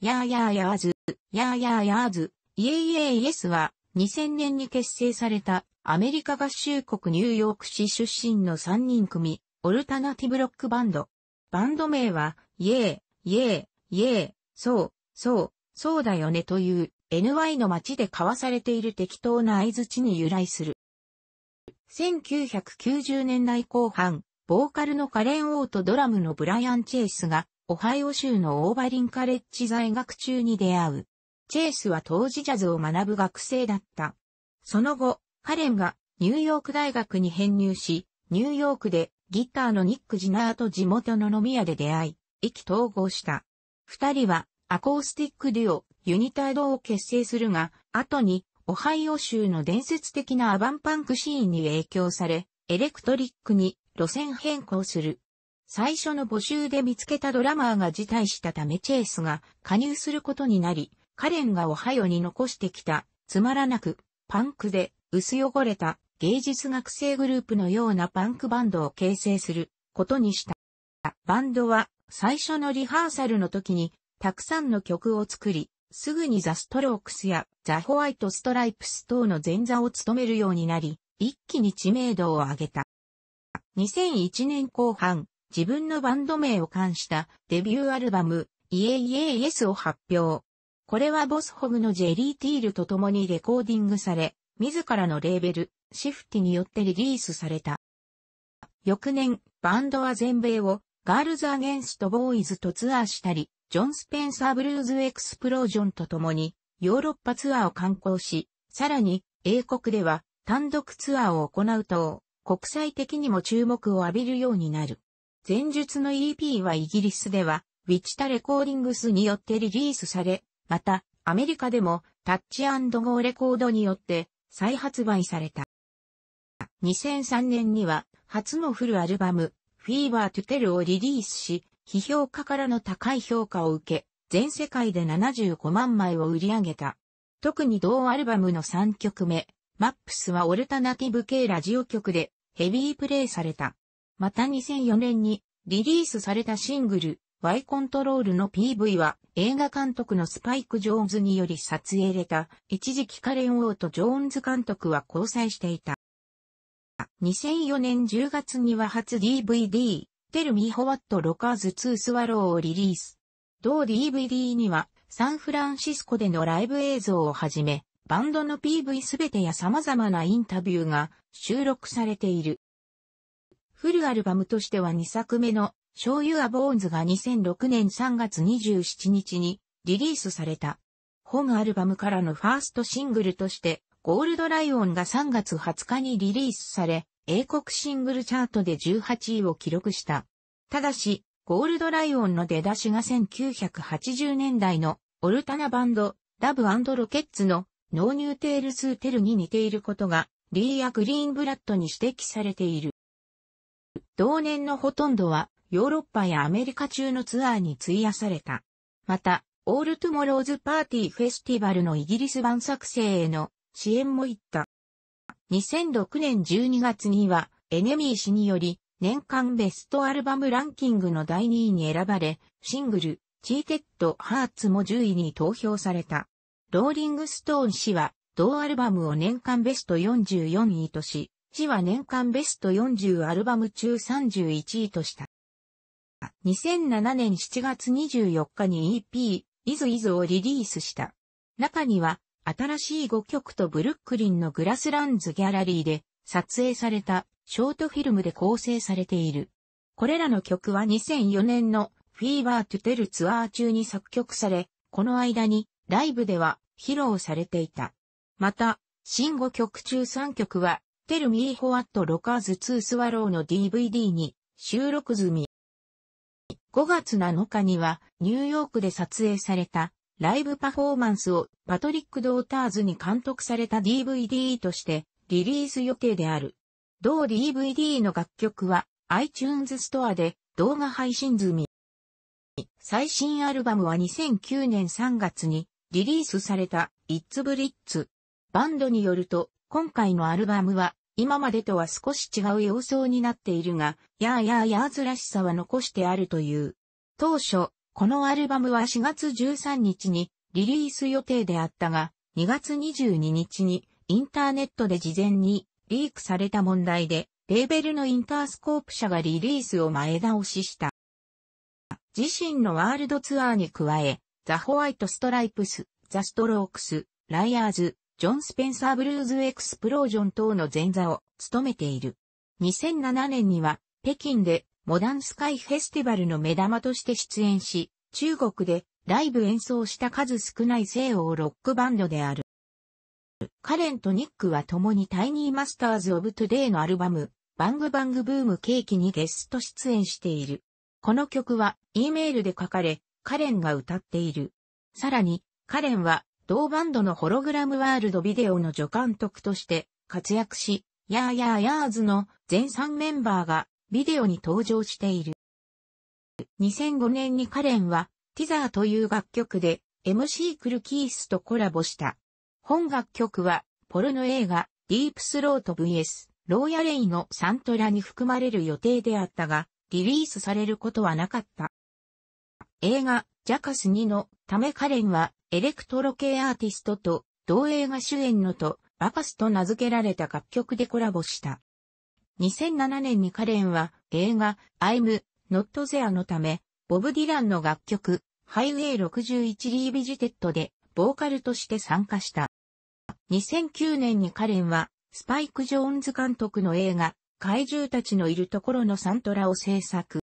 やーやーやーず、やーやーやーず、イエイエイエスは、2000年に結成された、アメリカ合衆国ニューヨーク市出身の3人組、オルタナティブロックバンド。バンド名は、イエイ、イエイ、イエイ、そう、そう、そうだよねという NY の街で交わされている適当な合図に由来する。1990年代後半、ボーカルのカレン・オーとドラムのブライアン・チェイスがオハイオ州のオーバリンカレッジ在学中に出会う。チェイスは当時ジャズを学ぶ学生だった。その後、カレンがニューヨーク大学に編入し、ニューヨークでギターのニック・ジナーと地元の飲み屋で出会い、意気投合した。二人はアコースティックデュオ、ユニタードを結成するが、後にオハイオ州の伝説的なアバンパンクシーンに影響され、エレクトリックに路線変更する。最初の募集で見つけたドラマーが辞退したためチェイスが加入することになり、カレンがオハイオに残してきた、つまらなく、パンクで、薄汚れた、芸術学生グループのようなパンクバンドを形成することにした。バンドは最初のリハーサルの時にたくさんの曲を作り、すぐにザ・ストロークスやザ・ホワイト・ストライプス等の前座を務めるようになり、一気に知名度を上げた。2001年後半、自分のバンド名を冠したデビューアルバム、イエイエイエスを発表。これはボスホグのジェリー・ティールと共にレコーディングされ、自らのレーベル、シフティによってリリースされた。翌年、バンドは全米をガールズ・アゲンスト・ボーイズとツアーしたり、ジョン・スペンサー・ブルーズ・エクスプロージョンと共にヨーロッパツアーを観光し、さらに英国では単独ツアーを行うと、国際的にも注目を浴びるようになる。前述の EP はイギリスでは、ウィチタレコーディングスによってリリースされ、また、アメリカでも、タッチゴーレコードによって再発売された。2003年には、初のフルアルバム、フィーバートゥテルをリリースし、批評家からの高い評価を受け、全世界で75万枚を売り上げた。特に同アルバムの3曲目、マップスはオルタナティブ系ラジオ曲でヘビープレイされた。また2004年にリリースされたシングル、Y コントロールの PV は映画監督のスパイク・ジョーンズにより撮影れた一時期カレン・オーとジョーンズ監督は交際していた。2004年10月には初 DVD、テルミー・ホワット・ロカーズ・ツー・スワローをリリース。同 DVD にはサンフランシスコでのライブ映像をはじめ、バンドの PV すべてや様々なインタビューが収録されている。フルアルバムとしては2作目の、Show Your Bones が2006年3月27日にリリースされた。本アルバムからのファーストシングルとして、ゴールドライオンが3月20日にリリースされ、英国シングルチャートで18位を記録した。ただし、ゴールドライオンの出だしが1980年代のオルタナバンド、ラブロケッツのノーニューテールスーテルに似ていることが、リーア・グリーンブラッドに指摘されている。同年のほとんどはヨーロッパやアメリカ中のツアーに費やされた。また、オールトゥモローズパーティーフェスティバルのイギリス版作成への支援も行った。2006年12月には、エネミー氏により、年間ベストアルバムランキングの第2位に選ばれ、シングル、チーテッド・ハーツも10位に投票された。ローリング・ストーン氏は、同アルバムを年間ベスト44位とし、チは年間ベスト40アルバム中31位とした。2007年7月24日に EP、イズイズをリリースした。中には、新しい5曲とブルックリンのグラスランズギャラリーで撮影されたショートフィルムで構成されている。これらの曲は2004年のフィーバー・トゥテルツアー中に作曲され、この間にライブでは披露されていた。また、新5曲中3曲はテルミーホワットロカーズ2スワローの DVD に収録済み。5月7日にはニューヨークで撮影されたライブパフォーマンスをパトリック・ドーターズに監督された DVD としてリリース予定である。同 DVD の楽曲は iTunes ストアで動画配信済み。最新アルバムは2009年3月にリリースされた It's Blitz。バンドによると今回のアルバムは今までとは少し違う様相になっているが、やーやーやーずらしさは残してあるという。当初、このアルバムは4月13日にリリース予定であったが、2月22日にインターネットで事前にリークされた問題で、レーベルのインタースコープ社がリリースを前倒しした。自身のワールドツアーに加え、ザ・ホワイト・ストライプス、ザ・ストロークス、ライアーズ、ジョン・スペンサー・ブルーズ・エクスプロージョン等の前座を務めている。2007年には、北京でモダンスカイフェスティバルの目玉として出演し、中国でライブ演奏した数少ない西欧ロックバンドである。カレンとニックは共にタイニーマスターズ・オブ・トゥデイのアルバム、バングバングブームケーキにゲスト出演している。この曲は、E メールで書かれ、カレンが歌っている。さらに、カレンは、同バンドのホログラムワールドビデオの助監督として活躍し、ヤーヤーヤーズの全3メンバーがビデオに登場している。2005年にカレンはティザーという楽曲で MC クルキースとコラボした。本楽曲はポルノ映画ディープスロート VS ローヤレイのサントラに含まれる予定であったが、リリースされることはなかった。映画ジャカス2のためカレンはエレクトロ系アーティストと同映画主演のとバカスと名付けられた楽曲でコラボした。2007年にカレンは映画 I'm Not There のため、ボブ・ディランの楽曲ハイウェイ61リービジテッドでボーカルとして参加した。2009年にカレンはスパイク・ジョーンズ監督の映画怪獣たちのいるところのサントラを制作。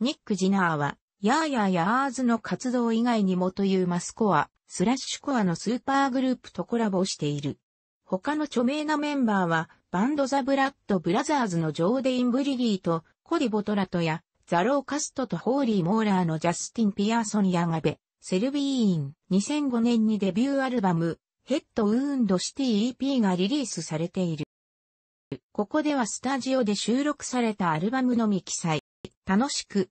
ニック・ジナーはヤーヤーヤーズの活動以外にもというマスコア、スラッシュコアのスーパーグループとコラボしている。他の著名なメンバーは、バンドザ・ブラッド・ブラザーズのジョーデイン・ブリリーと、コディ・ボトラトや、ザロー・カストとホーリー・モーラーのジャスティン・ピアーソンやガベ、セルビーイン、2005年にデビューアルバム、ヘッド・ウーンド・シティ EP がリリースされている。ここではスタジオで収録されたアルバムのみ記載。楽しく、